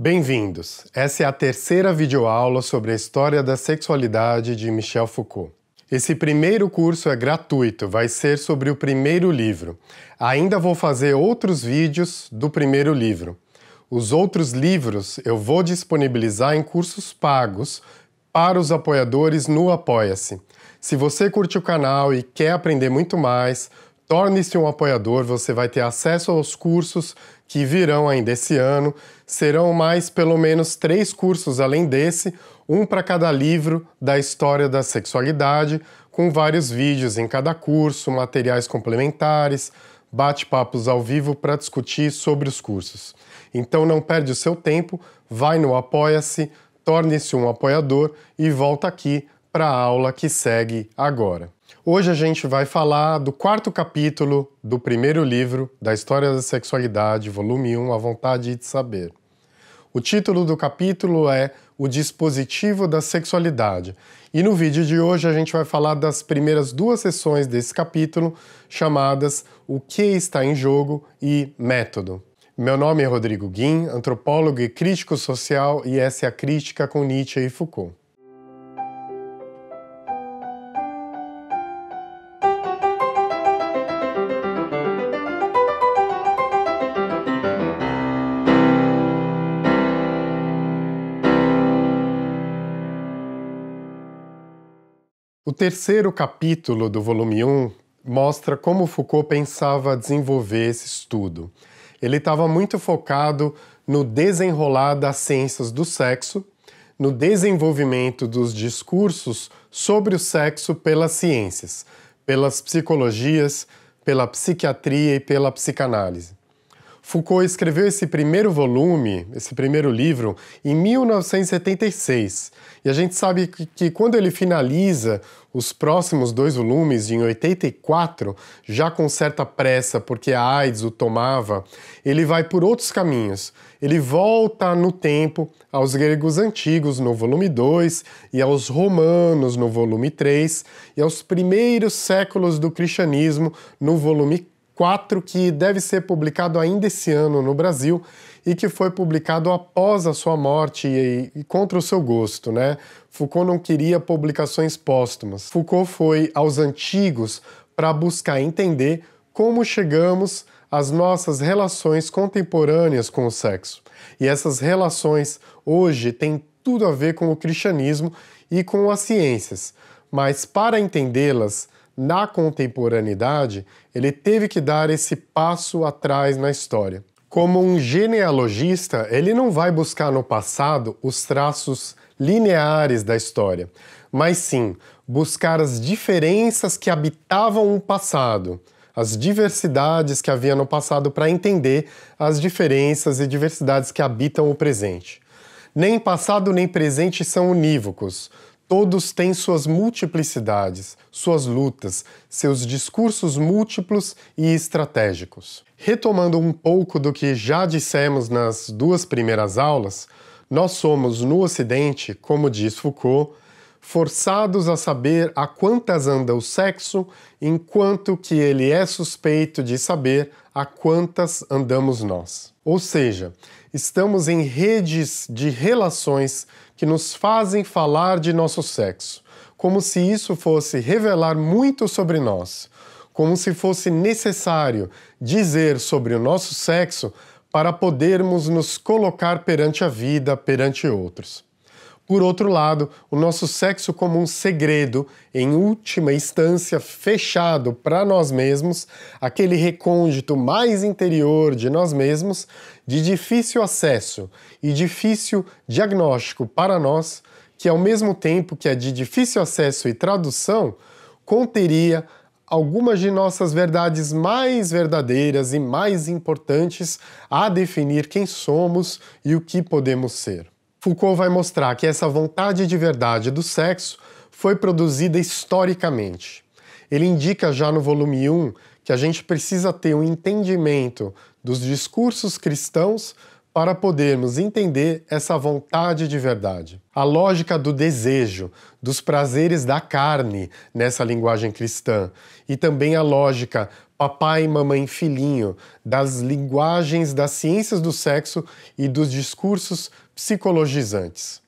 Bem-vindos! Essa é a terceira videoaula sobre a história da sexualidade de Michel Foucault. Esse primeiro curso é gratuito, vai ser sobre o primeiro livro. Ainda vou fazer outros vídeos do primeiro livro. Os outros livros eu vou disponibilizar em cursos pagos para os apoiadores no Apoia-se. Se você curte o canal e quer aprender muito mais, Torne-se um apoiador, você vai ter acesso aos cursos que virão ainda esse ano. Serão mais pelo menos três cursos além desse, um para cada livro da história da sexualidade, com vários vídeos em cada curso, materiais complementares, bate-papos ao vivo para discutir sobre os cursos. Então não perde o seu tempo, vai no Apoia-se, torne-se um apoiador e volta aqui para a aula que segue agora. Hoje a gente vai falar do quarto capítulo do primeiro livro da História da Sexualidade, volume 1, A Vontade de Saber. O título do capítulo é O Dispositivo da Sexualidade. E no vídeo de hoje a gente vai falar das primeiras duas sessões desse capítulo, chamadas O que está em jogo e Método. Meu nome é Rodrigo Guim, antropólogo e crítico social, e essa é a crítica com Nietzsche e Foucault. terceiro capítulo do volume 1 mostra como Foucault pensava desenvolver esse estudo. Ele estava muito focado no desenrolar das ciências do sexo, no desenvolvimento dos discursos sobre o sexo pelas ciências, pelas psicologias, pela psiquiatria e pela psicanálise. Foucault escreveu esse primeiro volume, esse primeiro livro, em 1976. E a gente sabe que, que quando ele finaliza os próximos dois volumes, em 84, já com certa pressa, porque a AIDS o tomava, ele vai por outros caminhos. Ele volta no tempo aos gregos antigos, no volume 2, e aos romanos, no volume 3, e aos primeiros séculos do cristianismo, no volume 4. 4, que deve ser publicado ainda esse ano no Brasil e que foi publicado após a sua morte e, e, contra o seu gosto, né? Foucault não queria publicações póstumas. Foucault foi aos antigos para buscar entender como chegamos às nossas relações contemporâneas com o sexo. E essas relações hoje têm tudo a ver com o cristianismo e com as ciências, mas para entendê-las, na contemporaneidade, ele teve que dar esse passo atrás na história. Como um genealogista, ele não vai buscar no passado os traços lineares da história, mas sim buscar as diferenças que habitavam o passado, as diversidades que havia no passado para entender as diferenças e diversidades que habitam o presente. Nem passado nem presente são unívocos. Todos têm suas multiplicidades, suas lutas, seus discursos múltiplos e estratégicos. Retomando um pouco do que já dissemos nas duas primeiras aulas, nós somos, no Ocidente, como diz Foucault, forçados a saber a quantas anda o sexo, enquanto que ele é suspeito de saber a quantas andamos nós. Ou seja, Estamos em redes de relações que nos fazem falar de nosso sexo, como se isso fosse revelar muito sobre nós, como se fosse necessário dizer sobre o nosso sexo para podermos nos colocar perante a vida, perante outros. Por outro lado, o nosso sexo como um segredo, em última instância fechado para nós mesmos, aquele recôndito mais interior de nós mesmos, de difícil acesso e difícil diagnóstico para nós, que ao mesmo tempo que é de difícil acesso e tradução, conteria algumas de nossas verdades mais verdadeiras e mais importantes a definir quem somos e o que podemos ser. Foucault vai mostrar que essa vontade de verdade do sexo foi produzida historicamente. Ele indica já no volume 1 que a gente precisa ter um entendimento dos discursos cristãos para podermos entender essa vontade de verdade. A lógica do desejo, dos prazeres da carne nessa linguagem cristã, e também a lógica papai, mamãe, filhinho, das linguagens das ciências do sexo e dos discursos psicologizantes.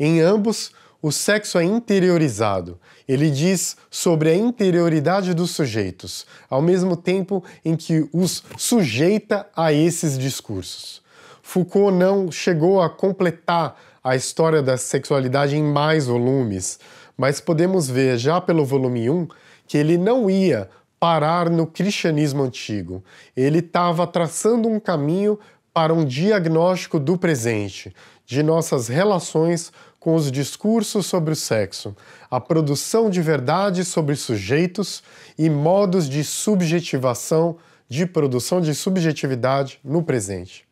Em ambos, o sexo é interiorizado. Ele diz sobre a interioridade dos sujeitos, ao mesmo tempo em que os sujeita a esses discursos. Foucault não chegou a completar a história da sexualidade em mais volumes, mas podemos ver já pelo volume 1 que ele não ia parar no cristianismo antigo. Ele estava traçando um caminho para um diagnóstico do presente, de nossas relações com os discursos sobre o sexo, a produção de verdades sobre sujeitos e modos de subjetivação, de produção de subjetividade no presente.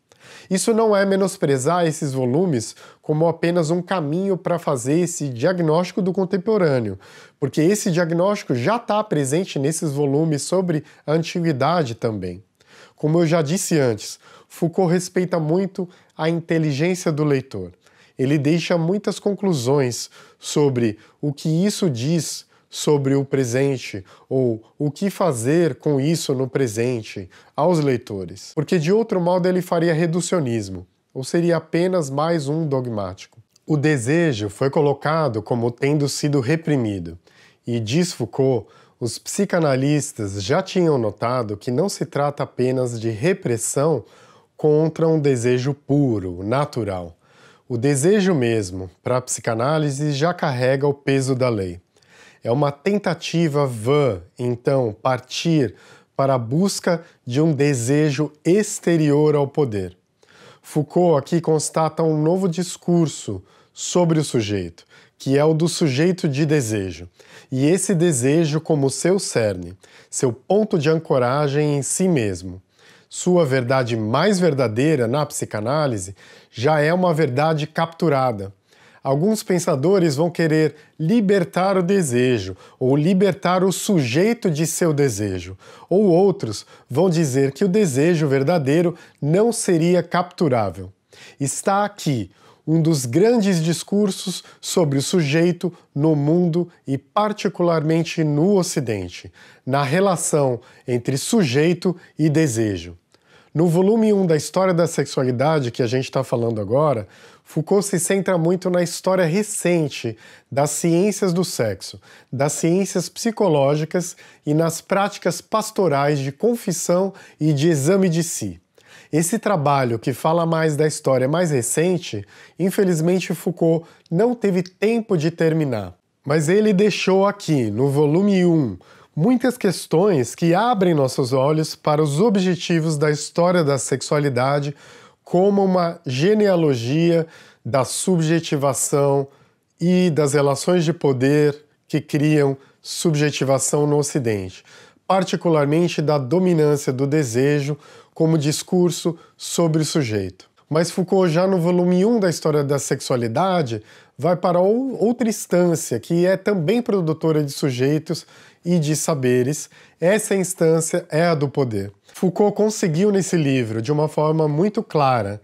Isso não é menosprezar esses volumes como apenas um caminho para fazer esse diagnóstico do contemporâneo, porque esse diagnóstico já está presente nesses volumes sobre a antiguidade também. Como eu já disse antes, Foucault respeita muito a inteligência do leitor. Ele deixa muitas conclusões sobre o que isso diz sobre o presente ou o que fazer com isso no presente aos leitores, porque de outro modo ele faria reducionismo, ou seria apenas mais um dogmático. O desejo foi colocado como tendo sido reprimido, e diz Foucault, os psicanalistas já tinham notado que não se trata apenas de repressão contra um desejo puro, natural. O desejo mesmo, para a psicanálise, já carrega o peso da lei. É uma tentativa vã, então, partir para a busca de um desejo exterior ao poder. Foucault aqui constata um novo discurso sobre o sujeito, que é o do sujeito de desejo, e esse desejo como seu cerne, seu ponto de ancoragem em si mesmo. Sua verdade mais verdadeira na psicanálise já é uma verdade capturada. Alguns pensadores vão querer libertar o desejo, ou libertar o sujeito de seu desejo, ou outros vão dizer que o desejo verdadeiro não seria capturável. Está aqui um dos grandes discursos sobre o sujeito no mundo e, particularmente, no Ocidente, na relação entre sujeito e desejo. No volume 1 da História da Sexualidade, que a gente está falando agora, Foucault se centra muito na história recente das ciências do sexo, das ciências psicológicas e nas práticas pastorais de confissão e de exame de si. Esse trabalho, que fala mais da história mais recente, infelizmente Foucault não teve tempo de terminar. Mas ele deixou aqui, no volume 1, muitas questões que abrem nossos olhos para os objetivos da história da sexualidade como uma genealogia da subjetivação e das relações de poder que criam subjetivação no Ocidente, particularmente da dominância do desejo como discurso sobre o sujeito. Mas Foucault, já no volume 1 da História da Sexualidade, vai para outra instância que é também produtora de sujeitos e de saberes, essa instância é a do poder. Foucault conseguiu nesse livro, de uma forma muito clara,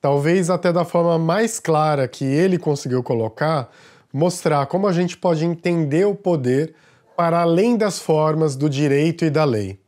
talvez até da forma mais clara que ele conseguiu colocar, mostrar como a gente pode entender o poder para além das formas do direito e da lei.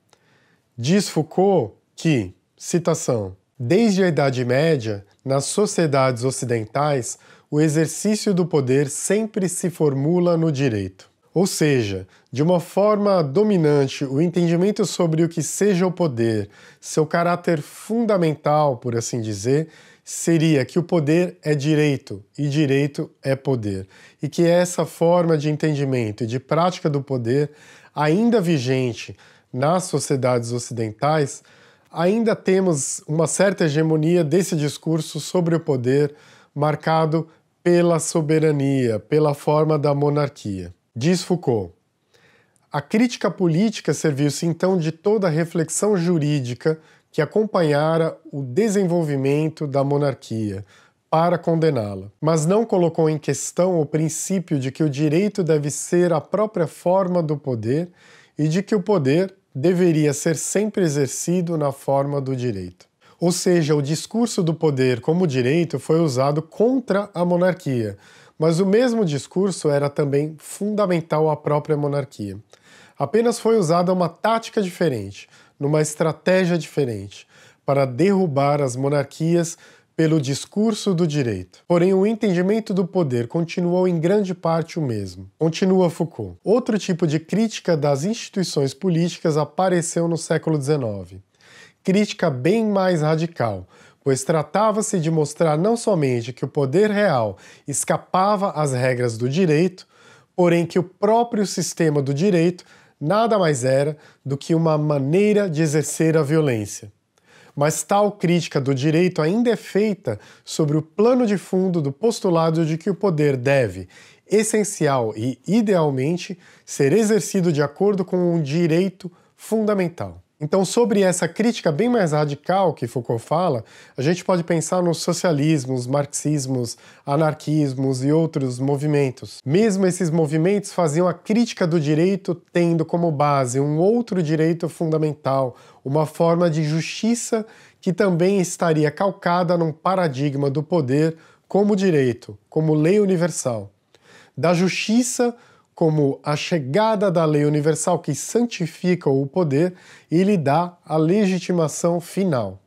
Diz Foucault que, citação, desde a Idade Média, nas sociedades ocidentais, o exercício do poder sempre se formula no direito. Ou seja, de uma forma dominante, o entendimento sobre o que seja o poder, seu caráter fundamental, por assim dizer, seria que o poder é direito e direito é poder, e que essa forma de entendimento e de prática do poder, ainda vigente nas sociedades ocidentais, ainda temos uma certa hegemonia desse discurso sobre o poder marcado pela soberania, pela forma da monarquia. Diz Foucault. A crítica política serviu-se então de toda a reflexão jurídica que acompanhara o desenvolvimento da monarquia para condená-la, mas não colocou em questão o princípio de que o direito deve ser a própria forma do poder e de que o poder deveria ser sempre exercido na forma do direito. Ou seja, o discurso do poder como direito foi usado contra a monarquia, mas o mesmo discurso era também fundamental à própria monarquia. Apenas foi usada uma tática diferente, numa estratégia diferente, para derrubar as monarquias pelo discurso do direito. Porém, o entendimento do poder continuou em grande parte o mesmo. Continua Foucault. Outro tipo de crítica das instituições políticas apareceu no século XIX. Crítica bem mais radical, pois tratava-se de mostrar não somente que o poder real escapava às regras do direito, porém que o próprio sistema do direito nada mais era do que uma maneira de exercer a violência. Mas tal crítica do direito ainda é feita sobre o plano de fundo do postulado de que o poder deve, essencial e idealmente, ser exercido de acordo com um direito fundamental. Então, sobre essa crítica bem mais radical que Foucault fala, a gente pode pensar nos socialismos, marxismos, anarquismos e outros movimentos. Mesmo esses movimentos faziam a crítica do direito tendo como base um outro direito fundamental, uma forma de justiça que também estaria calcada num paradigma do poder como direito, como lei universal. Da justiça como a chegada da lei universal que santifica o poder e lhe dá a legitimação final.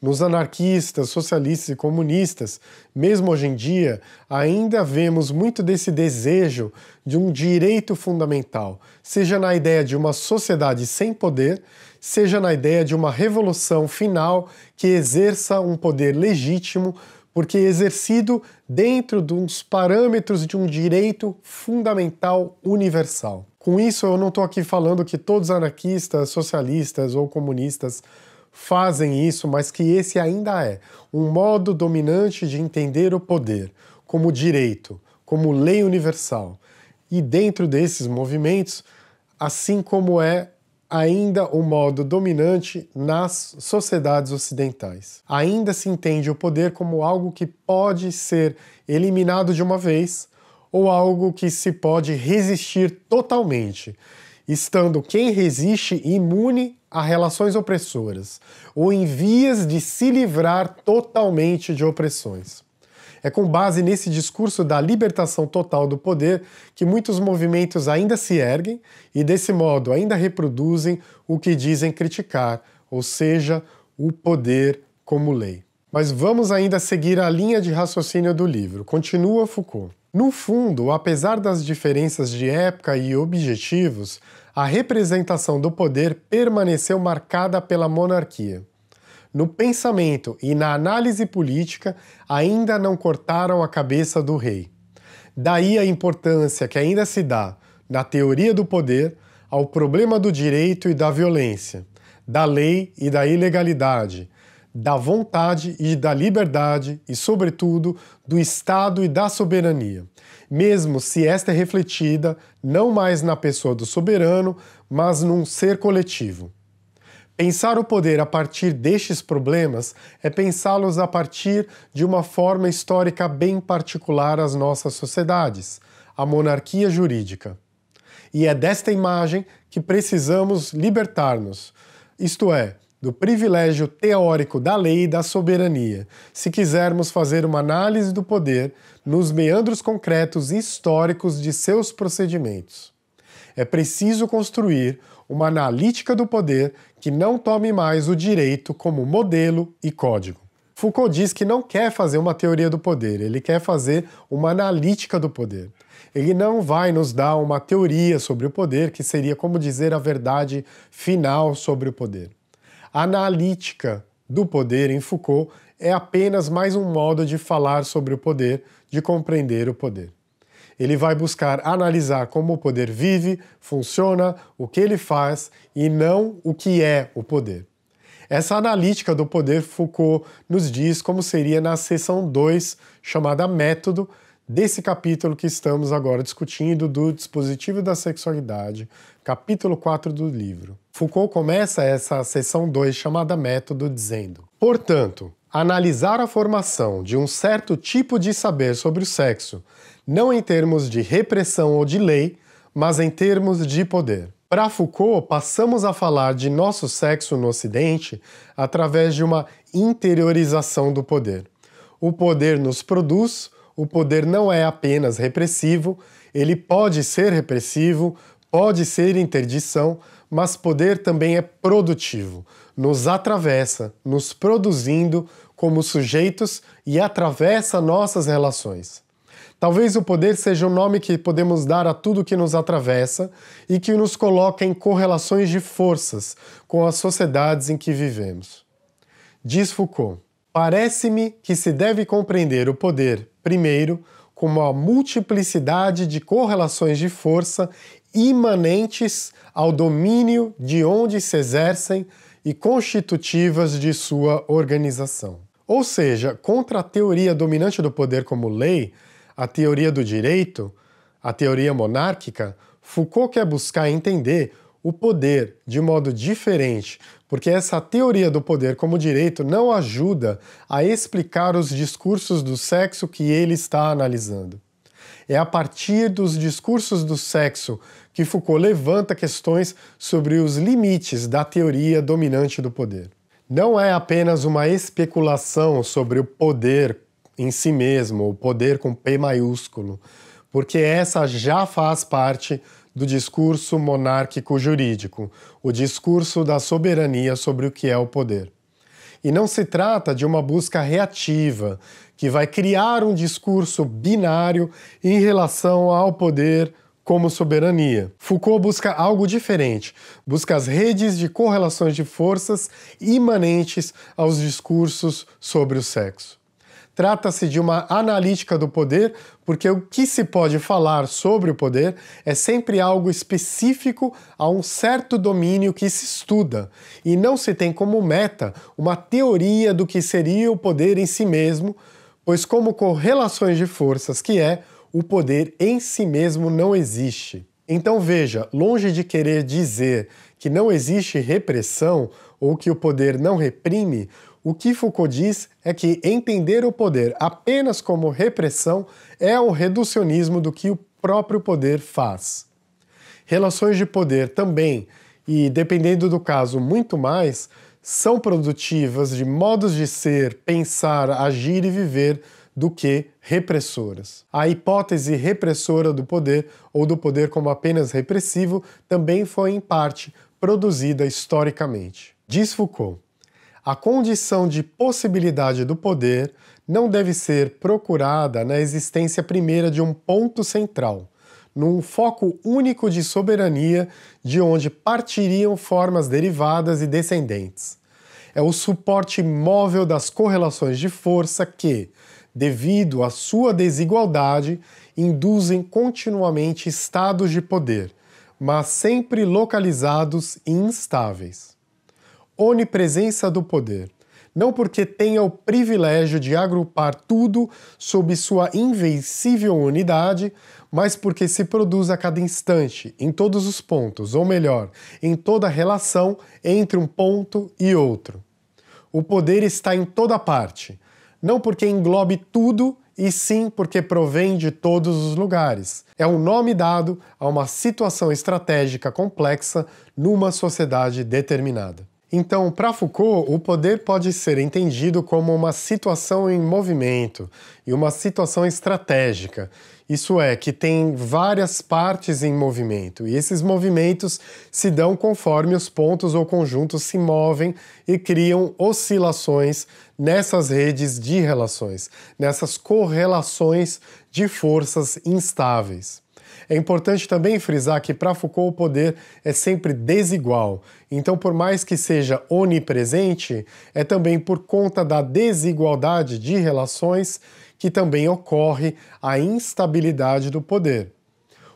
Nos anarquistas, socialistas e comunistas, mesmo hoje em dia, ainda vemos muito desse desejo de um direito fundamental, seja na ideia de uma sociedade sem poder, seja na ideia de uma revolução final que exerça um poder legítimo porque exercido dentro dos parâmetros de um direito fundamental universal. Com isso, eu não estou aqui falando que todos anarquistas, socialistas ou comunistas fazem isso, mas que esse ainda é um modo dominante de entender o poder como direito, como lei universal. E dentro desses movimentos, assim como é ainda o modo dominante nas sociedades ocidentais. Ainda se entende o poder como algo que pode ser eliminado de uma vez ou algo que se pode resistir totalmente, estando quem resiste imune a relações opressoras ou em vias de se livrar totalmente de opressões. É com base nesse discurso da libertação total do poder que muitos movimentos ainda se erguem e, desse modo, ainda reproduzem o que dizem criticar, ou seja, o poder como lei. Mas vamos ainda seguir a linha de raciocínio do livro. Continua Foucault. No fundo, apesar das diferenças de época e objetivos, a representação do poder permaneceu marcada pela monarquia no pensamento e na análise política ainda não cortaram a cabeça do rei. Daí a importância que ainda se dá, na teoria do poder, ao problema do direito e da violência, da lei e da ilegalidade, da vontade e da liberdade e, sobretudo, do Estado e da soberania, mesmo se esta é refletida não mais na pessoa do soberano, mas num ser coletivo. Pensar o poder a partir destes problemas é pensá-los a partir de uma forma histórica bem particular às nossas sociedades, a monarquia jurídica. E é desta imagem que precisamos libertar-nos, isto é, do privilégio teórico da lei e da soberania, se quisermos fazer uma análise do poder nos meandros concretos e históricos de seus procedimentos. É preciso construir uma analítica do poder que não tome mais o direito como modelo e código. Foucault diz que não quer fazer uma teoria do poder, ele quer fazer uma analítica do poder. Ele não vai nos dar uma teoria sobre o poder, que seria como dizer a verdade final sobre o poder. A analítica do poder em Foucault é apenas mais um modo de falar sobre o poder, de compreender o poder. Ele vai buscar analisar como o poder vive, funciona, o que ele faz e não o que é o poder. Essa analítica do poder Foucault nos diz como seria na seção 2, chamada Método, desse capítulo que estamos agora discutindo do dispositivo da sexualidade, capítulo 4 do livro. Foucault começa essa seção 2 chamada método dizendo: "Portanto, analisar a formação de um certo tipo de saber sobre o sexo não em termos de repressão ou de lei, mas em termos de poder. Para Foucault, passamos a falar de nosso sexo no Ocidente através de uma interiorização do poder. O poder nos produz, o poder não é apenas repressivo, ele pode ser repressivo, pode ser interdição, mas poder também é produtivo, nos atravessa, nos produzindo como sujeitos e atravessa nossas relações. Talvez o poder seja o nome que podemos dar a tudo que nos atravessa e que nos coloca em correlações de forças com as sociedades em que vivemos. Diz Foucault: Parece-me que se deve compreender o poder, primeiro, como a multiplicidade de correlações de força imanentes ao domínio de onde se exercem e constitutivas de sua organização. Ou seja, contra a teoria dominante do poder como lei, a teoria do direito, a teoria monárquica, Foucault quer buscar entender o poder de modo diferente, porque essa teoria do poder como direito não ajuda a explicar os discursos do sexo que ele está analisando. É a partir dos discursos do sexo que Foucault levanta questões sobre os limites da teoria dominante do poder. Não é apenas uma especulação sobre o poder em si mesmo, o poder com P maiúsculo, porque essa já faz parte do discurso monárquico jurídico, o discurso da soberania sobre o que é o poder. E não se trata de uma busca reativa, que vai criar um discurso binário em relação ao poder como soberania. Foucault busca algo diferente, busca as redes de correlações de forças imanentes aos discursos sobre o sexo. Trata-se de uma analítica do poder, porque o que se pode falar sobre o poder é sempre algo específico a um certo domínio que se estuda, e não se tem como meta uma teoria do que seria o poder em si mesmo, pois, como correlações de forças que é, o poder em si mesmo não existe. Então veja, longe de querer dizer que não existe repressão ou que o poder não reprime, o que Foucault diz é que entender o poder apenas como repressão é o reducionismo do que o próprio poder faz. Relações de poder também, e dependendo do caso, muito mais, são produtivas de modos de ser, pensar, agir e viver do que repressoras. A hipótese repressora do poder, ou do poder como apenas repressivo, também foi, em parte, produzida historicamente. Diz Foucault. A condição de possibilidade do poder não deve ser procurada na existência primeira de um ponto central, num foco único de soberania de onde partiriam formas derivadas e descendentes. É o suporte móvel das correlações de força que, devido à sua desigualdade, induzem continuamente estados de poder, mas sempre localizados e instáveis onipresença do poder. Não porque tenha o privilégio de agrupar tudo sob sua invencível unidade, mas porque se produz a cada instante, em todos os pontos, ou melhor, em toda relação entre um ponto e outro. O poder está em toda parte, não porque englobe tudo, e sim porque provém de todos os lugares. É um nome dado a uma situação estratégica complexa numa sociedade determinada. Então, para Foucault, o poder pode ser entendido como uma situação em movimento e uma situação estratégica. Isso é, que tem várias partes em movimento, e esses movimentos se dão conforme os pontos ou conjuntos se movem e criam oscilações nessas redes de relações, nessas correlações de forças instáveis. É importante também frisar que para Foucault o poder é sempre desigual. Então, por mais que seja onipresente, é também por conta da desigualdade de relações que também ocorre a instabilidade do poder.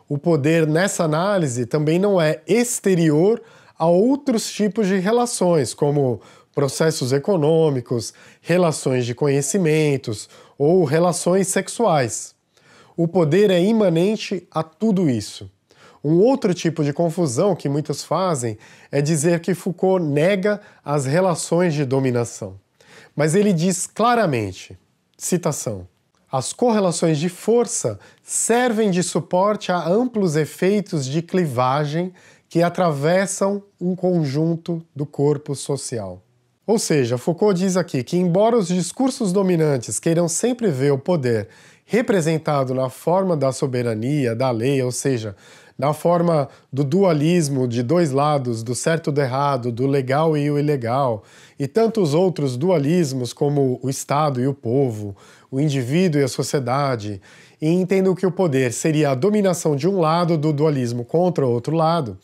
O poder nessa análise também não é exterior a outros tipos de relações, como processos econômicos, relações de conhecimentos ou relações sexuais. O poder é imanente a tudo isso. Um outro tipo de confusão que muitos fazem é dizer que Foucault nega as relações de dominação. Mas ele diz claramente, citação, as correlações de força servem de suporte a amplos efeitos de clivagem que atravessam um conjunto do corpo social. Ou seja, Foucault diz aqui que, embora os discursos dominantes queiram sempre ver o poder representado na forma da soberania, da lei, ou seja, na forma do dualismo de dois lados, do certo e do errado, do legal e o ilegal, e tantos outros dualismos como o Estado e o povo, o indivíduo e a sociedade, e entendo que o poder seria a dominação de um lado do dualismo contra o outro lado,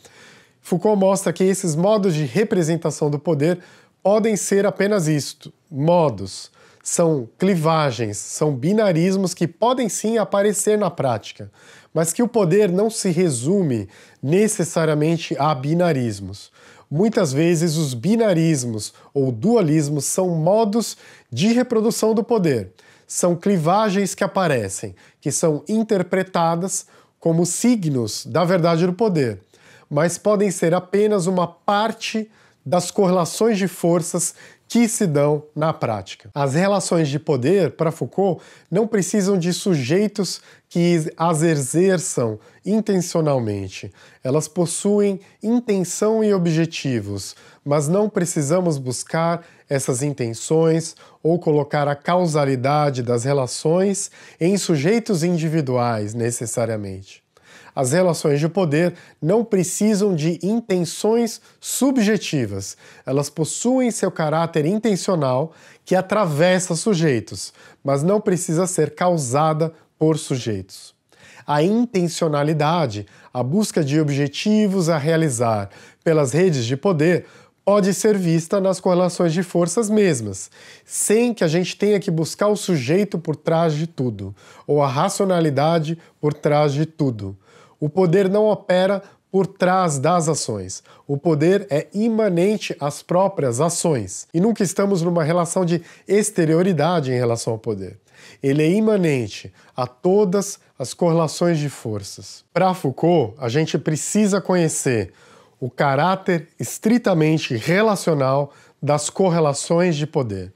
Foucault mostra que esses modos de representação do poder podem ser apenas isto, modos, são clivagens, são binarismos que podem sim aparecer na prática, mas que o poder não se resume necessariamente a binarismos. Muitas vezes os binarismos ou dualismos são modos de reprodução do poder. São clivagens que aparecem, que são interpretadas como signos da verdade do poder, mas podem ser apenas uma parte das correlações de forças que se dão na prática. As relações de poder, para Foucault, não precisam de sujeitos que as exerçam intencionalmente. Elas possuem intenção e objetivos, mas não precisamos buscar essas intenções ou colocar a causalidade das relações em sujeitos individuais necessariamente. As relações de poder não precisam de intenções subjetivas, elas possuem seu caráter intencional que atravessa sujeitos, mas não precisa ser causada por sujeitos a intencionalidade, a busca de objetivos a realizar pelas redes de poder, pode ser vista nas correlações de forças mesmas, sem que a gente tenha que buscar o sujeito por trás de tudo, ou a racionalidade por trás de tudo. O poder não opera por trás das ações. O poder é imanente às próprias ações. E nunca estamos numa relação de exterioridade em relação ao poder. Ele é imanente a todas as correlações de forças. Para Foucault, a gente precisa conhecer o caráter estritamente relacional das correlações de poder.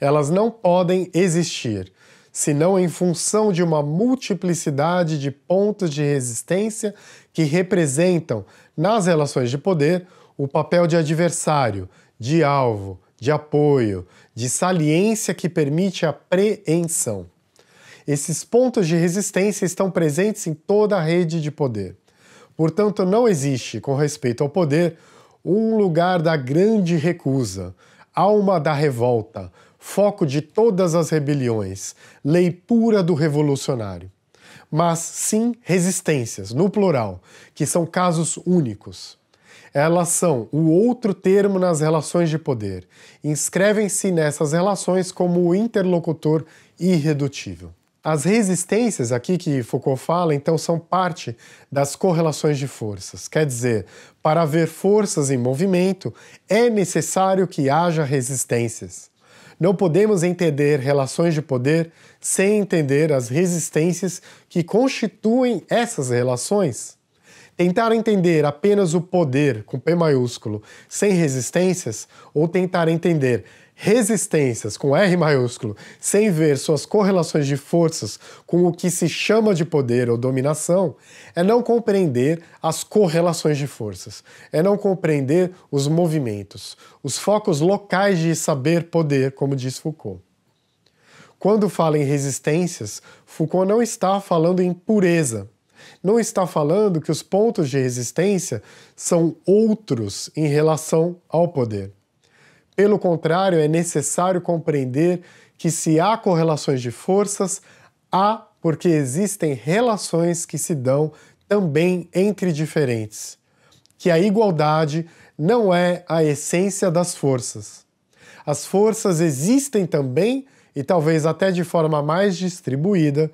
Elas não podem existir senão em função de uma multiplicidade de pontos de resistência que representam, nas relações de poder, o papel de adversário, de alvo, de apoio, de saliência que permite a preensão. Esses pontos de resistência estão presentes em toda a rede de poder. Portanto, não existe, com respeito ao poder, um lugar da grande recusa, alma da revolta, foco de todas as rebeliões, lei pura do revolucionário. Mas sim resistências, no plural, que são casos únicos. Elas são o outro termo nas relações de poder. Inscrevem-se nessas relações como o interlocutor irredutível. As resistências aqui que Foucault fala, então, são parte das correlações de forças. Quer dizer, para haver forças em movimento, é necessário que haja resistências. Não podemos entender relações de poder sem entender as resistências que constituem essas relações. Tentar entender apenas o poder, com P maiúsculo, sem resistências, ou tentar entender resistências com R maiúsculo, sem ver suas correlações de forças com o que se chama de poder ou dominação, é não compreender as correlações de forças, é não compreender os movimentos, os focos locais de saber-poder, como diz Foucault. Quando fala em resistências, Foucault não está falando em pureza, não está falando que os pontos de resistência são outros em relação ao poder. Pelo contrário, é necessário compreender que se há correlações de forças, há porque existem relações que se dão também entre diferentes. Que a igualdade não é a essência das forças. As forças existem também, e talvez até de forma mais distribuída,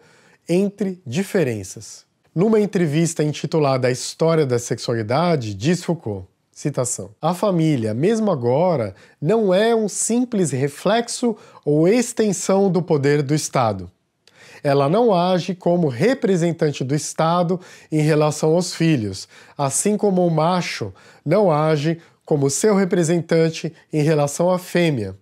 entre diferenças. Numa entrevista intitulada A História da Sexualidade, diz Foucault: Citação. A família, mesmo agora, não é um simples reflexo ou extensão do poder do Estado. Ela não age como representante do Estado em relação aos filhos, assim como o macho não age como seu representante em relação à fêmea.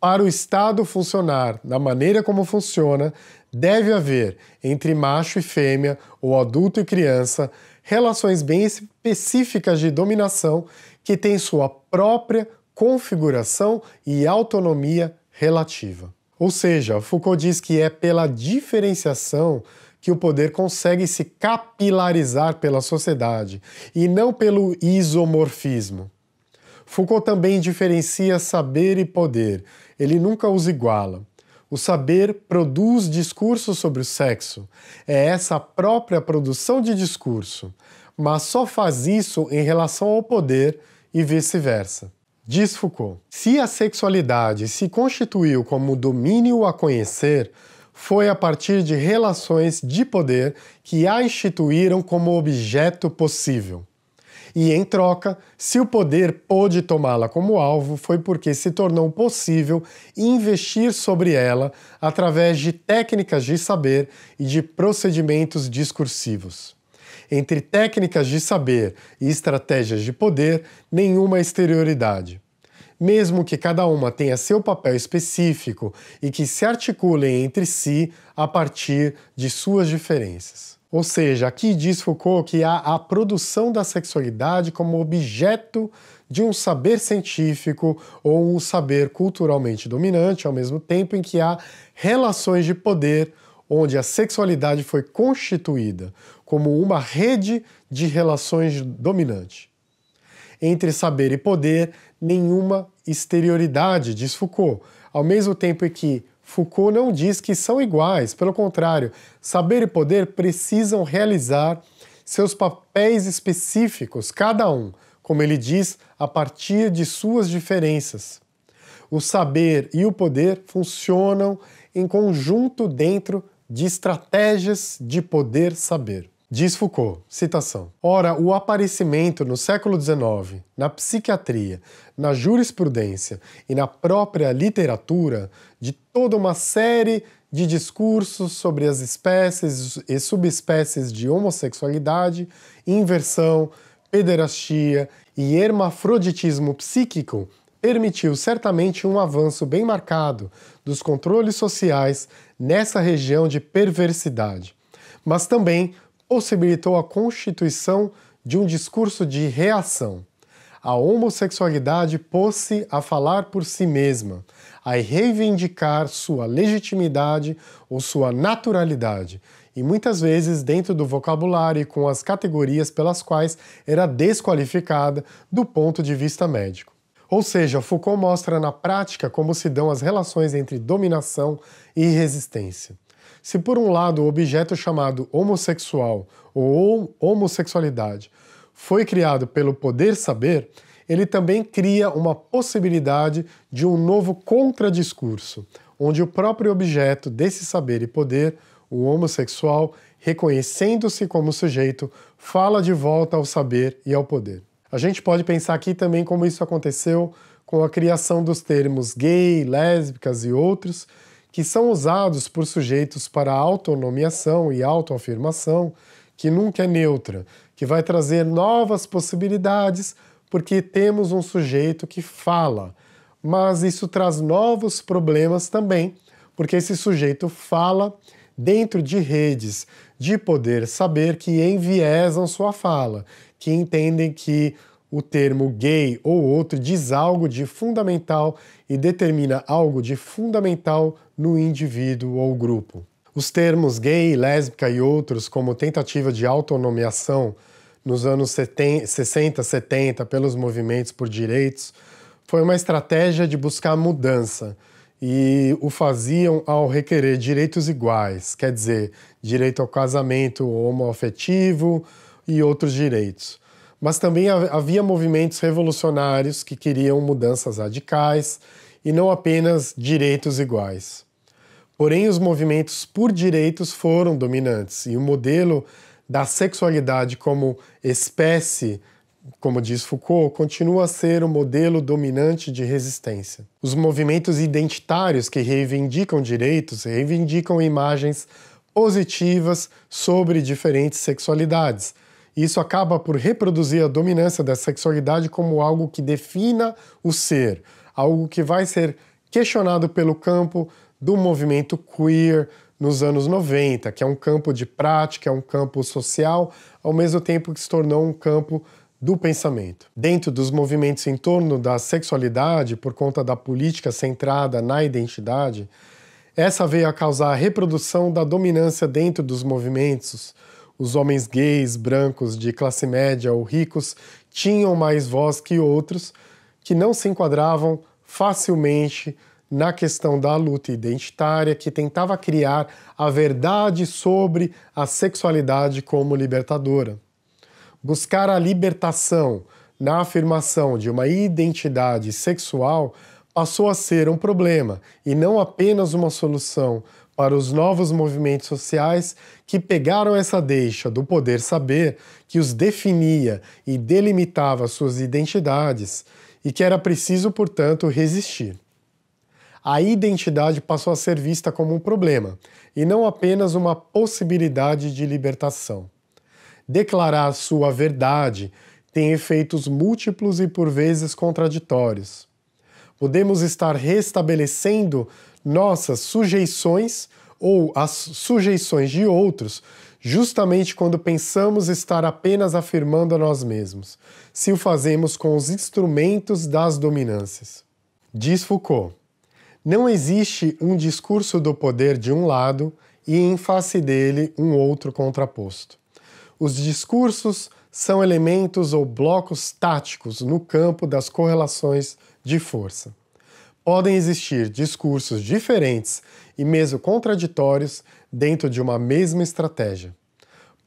Para o Estado funcionar da maneira como funciona, deve haver entre macho e fêmea, ou adulto e criança, relações bem específicas de dominação que têm sua própria configuração e autonomia relativa. Ou seja, Foucault diz que é pela diferenciação que o poder consegue se capilarizar pela sociedade e não pelo isomorfismo. Foucault também diferencia saber e poder, ele nunca os iguala. O saber produz discurso sobre o sexo. É essa própria produção de discurso, mas só faz isso em relação ao poder e vice-versa. Diz Foucault: se a sexualidade se constituiu como domínio a conhecer, foi a partir de relações de poder que a instituíram como objeto possível e, em troca, se o poder pôde tomá-la como alvo, foi porque se tornou possível investir sobre ela através de técnicas de saber e de procedimentos discursivos. Entre técnicas de saber e estratégias de poder, nenhuma exterioridade mesmo que cada uma tenha seu papel específico e que se articulem entre si a partir de suas diferenças. Ou seja, aqui diz Foucault que há a produção da sexualidade como objeto de um saber científico ou um saber culturalmente dominante, ao mesmo tempo em que há relações de poder onde a sexualidade foi constituída como uma rede de relações dominante. Entre saber e poder, nenhuma exterioridade, diz Foucault, ao mesmo tempo em que Foucault não diz que são iguais, pelo contrário, saber e poder precisam realizar seus papéis específicos, cada um, como ele diz, a partir de suas diferenças. O saber e o poder funcionam em conjunto dentro de estratégias de poder-saber. Diz Foucault, citação: Ora, o aparecimento no século XIX, na psiquiatria, na jurisprudência e na própria literatura de toda uma série de discursos sobre as espécies e subespécies de homossexualidade, inversão, pederastia e hermafroditismo psíquico permitiu certamente um avanço bem marcado dos controles sociais nessa região de perversidade, mas também possibilitou a constituição de um discurso de reação. A homossexualidade pôs-se a falar por si mesma, a reivindicar sua legitimidade ou sua naturalidade, e muitas vezes dentro do vocabulário e com as categorias pelas quais era desqualificada do ponto de vista médico. Ou seja, Foucault mostra na prática como se dão as relações entre dominação e resistência. Se por um lado o objeto é chamado homossexual ou homossexualidade foi criado pelo poder saber, ele também cria uma possibilidade de um novo contradiscurso, onde o próprio objeto desse saber e poder, o homossexual, reconhecendo-se como sujeito, fala de volta ao saber e ao poder. A gente pode pensar aqui também como isso aconteceu com a criação dos termos gay, lésbicas e outros, que são usados por sujeitos para autonomiação e autoafirmação, que nunca é neutra, que vai trazer novas possibilidades, porque temos um sujeito que fala. Mas isso traz novos problemas também, porque esse sujeito fala dentro de redes de poder saber que enviesam sua fala, que entendem que o termo gay ou outro diz algo de fundamental e determina algo de fundamental no indivíduo ou grupo. Os termos gay, lésbica e outros, como tentativa de autonomeação nos anos 60, 70 pelos movimentos por direitos, foi uma estratégia de buscar mudança e o faziam ao requerer direitos iguais, quer dizer, direito ao casamento homoafetivo e outros direitos mas também havia movimentos revolucionários que queriam mudanças radicais e não apenas direitos iguais. Porém, os movimentos por direitos foram dominantes e o modelo da sexualidade como espécie, como diz Foucault, continua a ser o modelo dominante de resistência. Os movimentos identitários que reivindicam direitos reivindicam imagens positivas sobre diferentes sexualidades isso acaba por reproduzir a dominância da sexualidade como algo que defina o ser, algo que vai ser questionado pelo campo do movimento queer nos anos 90, que é um campo de prática, é um campo social, ao mesmo tempo que se tornou um campo do pensamento. Dentro dos movimentos em torno da sexualidade, por conta da política centrada na identidade, essa veio a causar a reprodução da dominância dentro dos movimentos, os homens gays, brancos, de classe média ou ricos tinham mais voz que outros que não se enquadravam facilmente na questão da luta identitária, que tentava criar a verdade sobre a sexualidade como libertadora. Buscar a libertação na afirmação de uma identidade sexual passou a ser um problema e não apenas uma solução para os novos movimentos sociais que pegaram essa deixa do poder saber que os definia e delimitava suas identidades e que era preciso, portanto, resistir. A identidade passou a ser vista como um problema e não apenas uma possibilidade de libertação. Declarar sua verdade tem efeitos múltiplos e por vezes contraditórios. Podemos estar restabelecendo nossas sujeições ou as sujeições de outros, justamente quando pensamos estar apenas afirmando a nós mesmos, se o fazemos com os instrumentos das dominâncias. Diz Foucault: não existe um discurso do poder de um lado e em face dele um outro contraposto. Os discursos são elementos ou blocos táticos no campo das correlações de força. Podem existir discursos diferentes e mesmo contraditórios dentro de uma mesma estratégia.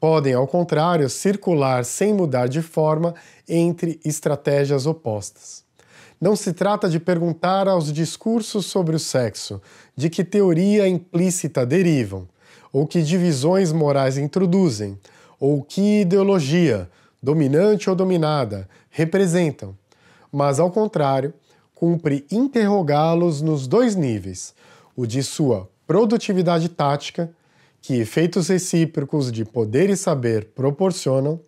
Podem, ao contrário, circular sem mudar de forma entre estratégias opostas. Não se trata de perguntar aos discursos sobre o sexo de que teoria implícita derivam, ou que divisões morais introduzem, ou que ideologia, dominante ou dominada, representam, mas, ao contrário, cumpre interrogá-los nos dois níveis: o de sua produtividade tática, que efeitos recíprocos de poder e saber proporcionam,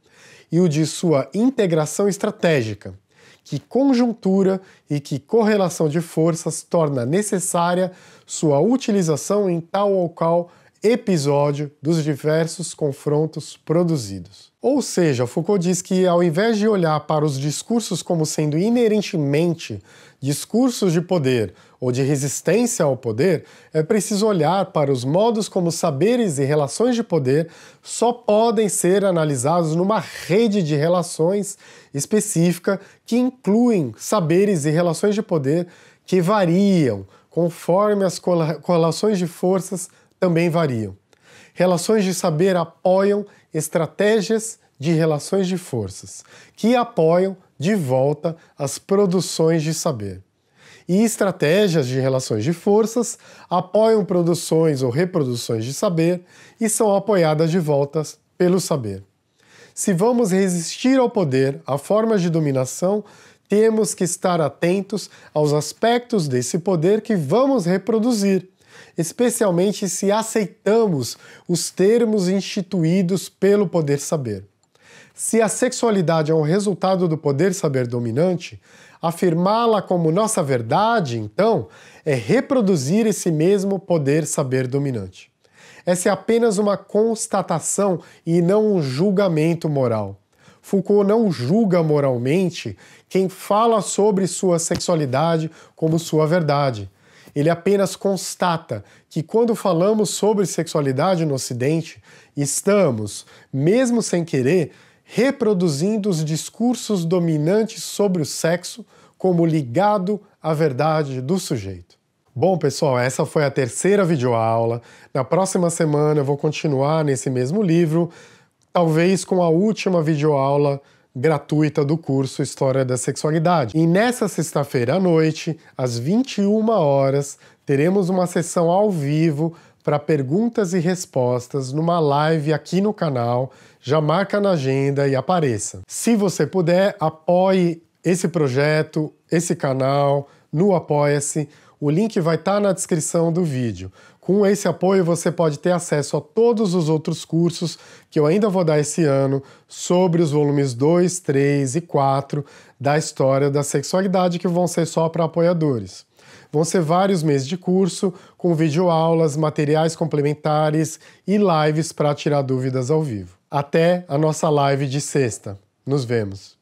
e o de sua integração estratégica, que conjuntura e que correlação de forças torna necessária sua utilização em tal ou qual episódio dos diversos confrontos produzidos. Ou seja, Foucault diz que ao invés de olhar para os discursos como sendo inerentemente discursos de poder ou de resistência ao poder, é preciso olhar para os modos como saberes e relações de poder só podem ser analisados numa rede de relações específica que incluem saberes e relações de poder que variam conforme as colações de forças também variam. Relações de saber apoiam estratégias de relações de forças, que apoiam de volta as produções de saber. E estratégias de relações de forças apoiam produções ou reproduções de saber e são apoiadas de volta pelo saber. Se vamos resistir ao poder, a formas de dominação, temos que estar atentos aos aspectos desse poder que vamos reproduzir especialmente se aceitamos os termos instituídos pelo poder saber. Se a sexualidade é um resultado do poder saber dominante, afirmá-la como nossa verdade, então, é reproduzir esse mesmo poder saber dominante. Essa é apenas uma constatação e não um julgamento moral. Foucault não julga moralmente quem fala sobre sua sexualidade como sua verdade. Ele apenas constata que quando falamos sobre sexualidade no Ocidente, estamos, mesmo sem querer, reproduzindo os discursos dominantes sobre o sexo como ligado à verdade do sujeito. Bom, pessoal, essa foi a terceira videoaula. Na próxima semana eu vou continuar nesse mesmo livro, talvez com a última videoaula gratuita do curso História da Sexualidade. E nessa sexta-feira à noite, às 21 horas, teremos uma sessão ao vivo para perguntas e respostas numa live aqui no canal. Já marca na agenda e apareça. Se você puder, apoie esse projeto, esse canal no Apoia-se. O link vai estar tá na descrição do vídeo. Com esse apoio, você pode ter acesso a todos os outros cursos que eu ainda vou dar esse ano sobre os volumes 2, 3 e 4 da história da sexualidade, que vão ser só para apoiadores. Vão ser vários meses de curso, com videoaulas, materiais complementares e lives para tirar dúvidas ao vivo. Até a nossa live de sexta. Nos vemos!